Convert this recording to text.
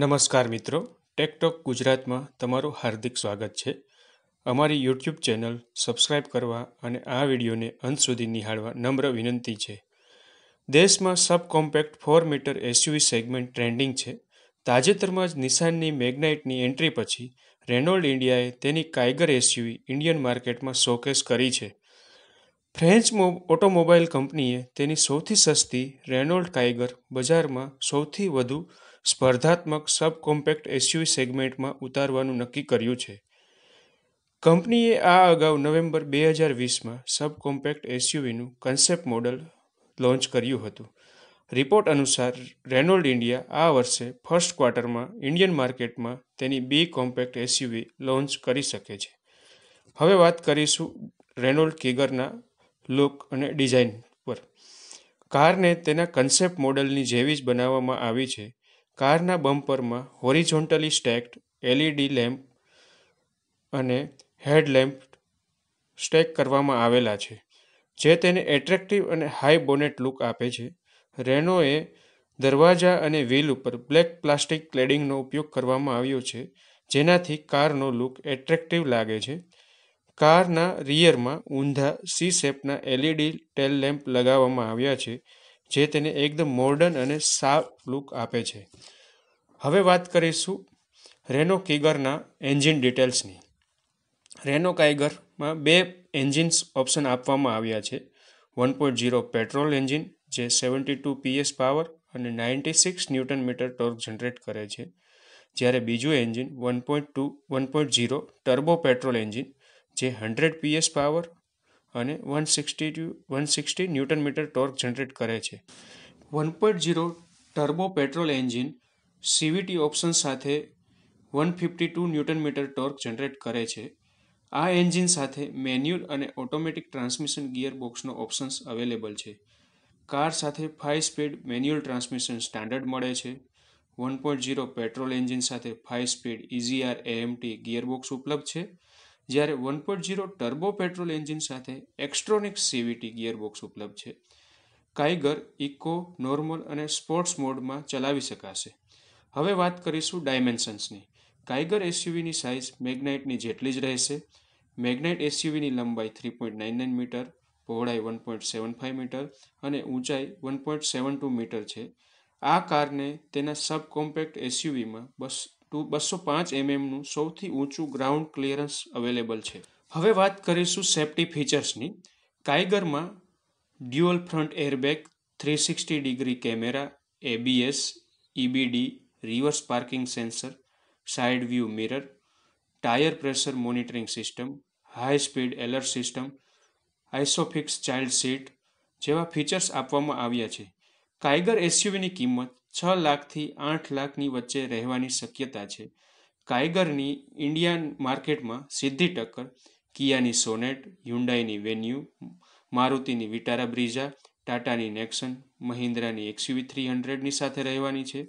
નમસ્કાર મિત્રો ટેકટોક ગુજરાતમાં તમારું હાર્દિક સ્વાગત છે અમારી યુટ્યુબ ચેનલ સબસ્ક્રાઇબ કરવા અને આ વિડીયોને અંત સુધી નિહાળવા નમ્ર વિનંતી છે દેશમાં sub compact four meter SUV segment trending છે તાજેતરમાં જ નિશાનની મેગ્નાઇટની એન્ટ્રી પછી રેનોલ્ડ ઇન્ડિયાએ તેની કાઇગર એસયુવી ઇન્ડિયન માર્કેટમાં શોકેસ કરી છે ફ્રેન્ચ ઓટોમોબાઈલ કંપનીએ તેની સૌથી સસ્તી રેનોલ્ડ કાઇગર બજારમાં સૌથી વધુ સ્પર્ધાત્મક સબ કોમ્પેક્ટ એસયુવી સેગમેન્ટમાં ઉતારવાનું નક્કી કર્યું છે કંપનીએ આ અગાઉ નવેમ્બર બે હજાર વીસમાં સબ કોમ્પેક્ટ એસયુવીનું કન્સેપ્ટ મોડલ લોન્ચ કર્યું હતું રિપોર્ટ અનુસાર રેનોલ્ડ ઇન્ડિયા આ વર્ષે ફર્સ્ટ ક્વાર્ટરમાં ઇન્ડિયન માર્કેટમાં તેની બે કોમ્પેક્ટ એસયુવી લોન્ચ કરી શકે છે હવે વાત કરીશું રેનોલ્ડ કિગરના લુક અને ડિઝાઇન પર કારને તેના કન્સેપ્ટ મોડલની જેવી જ બનાવવામાં આવી છે કારના બમ્પરમાં હોરિઝોન્ટલી સ્ટેક્ડ એલઈડી લેમ્પ અને હેડલેમ્પ સ્ટેક કરવામાં આવેલા છે જે તેને એટ્રેક્ટિવ અને હાઈ બોનેટ લુક આપે છે રેનોએ દરવાજા અને વ્હીલ ઉપર બ્લેક પ્લાસ્ટિક ક્લેડિંગનો ઉપયોગ કરવામાં આવ્યો છે જેનાથી કારનો લુક એટ્રેક્ટિવ લાગે છે કારના રિયરમાં ઊંધા સી શેપના એલઈડી ટેલ લેમ્પ લગાવવામાં આવ્યા છે જે તેને એકદમ મોર્ડન અને સાફ લુક આપે છે હવે વાત કરીશું રેનો કિગરના એન્જિન ડિટેલ્સની રેનો કાઇગરમાં બે એન્જિન્સ ઓપ્શન આપવામાં આવ્યા છે one point zero petrol engine જે સેવન્ટી ટુ પીએસ પાવર અને ninety six newton meter torque generate કરે છે જ્યારે બીજું engine one point two one point zero turbo petrol engine જે હંડ્રેડ પીએસ પાવર અને one sixty two one sixty newton meter torque generate કરે છે one point zero turbo petrol engine CVT option સાથે one fifty two newton meter torque generate કરે છે આ engine સાથે manual અને ઓટોમેટિક ટ્રાન્સમિશન ગિયર બોક્સનો ઓપ્શન્સ અવેલેબલ છે કાર સાથે five speed manual transmission standard મળે છે one point zero petrol engine સાથે five speed easy R AMT gear box ઉપલબ્ધ છે જ્યારે one point zero turbo petrol engine સાથે એક્સ્ટ્રોનિક સીવીટી ગિયરબોક્સ ઉપલબ્ધ છે કાઇગર ઇકો નોર્મલ અને સ્પોર્ટ્સ મોડમાં ચલાવી શકાશે હવે વાત કરીશું ડાયમેન્શન્સની કાઇગર એસયુવીની સાઇઝ મેગ્નાઇટની જેટલી જ રહેશે મેગ્નાઇટ એસયુવીની લંબાઈ three point nine nine meter પહોળાઈ one point seven five meter અને ઊંચાઈ one point seven two meter છે આ કારને તેના સબ કોમ્પેક્ટ એસયુવીમાં બસ ટુ બસો પાંચ એમએમનું સૌથી ઊંચું ગ્રાઉન્ડ ક્લિયરન્સ અવેલેબલ છે હવે વાત કરીશું સેફટી ફીચર્સની કાઇગરમાં dual front airbag three sixty degree camera ABS EBD reverse parking sensor side view mirror tyre pressure monitoring system high speed alert system isofix child seat જેવા ફીચર્સ આપવામાં આવ્યા છે કાયગર એસયુવીની કિંમત છ લાખથી આઠ લાખની વચ્ચે રહેવાની શક્યતા છે કાયગરની ઇન્ડિયન માર્કેટમાં સીધી ટક્કર કિયાની સોનેટ હ્યુન્ડાઈની વેન્યુ મારુતિની વિટારા બ્રિઝા ટાટાની નેક્સન મહિન્દ્રાની એક્સયુવી થ્રી હંડ્રેડની સાથે રહેવાની છે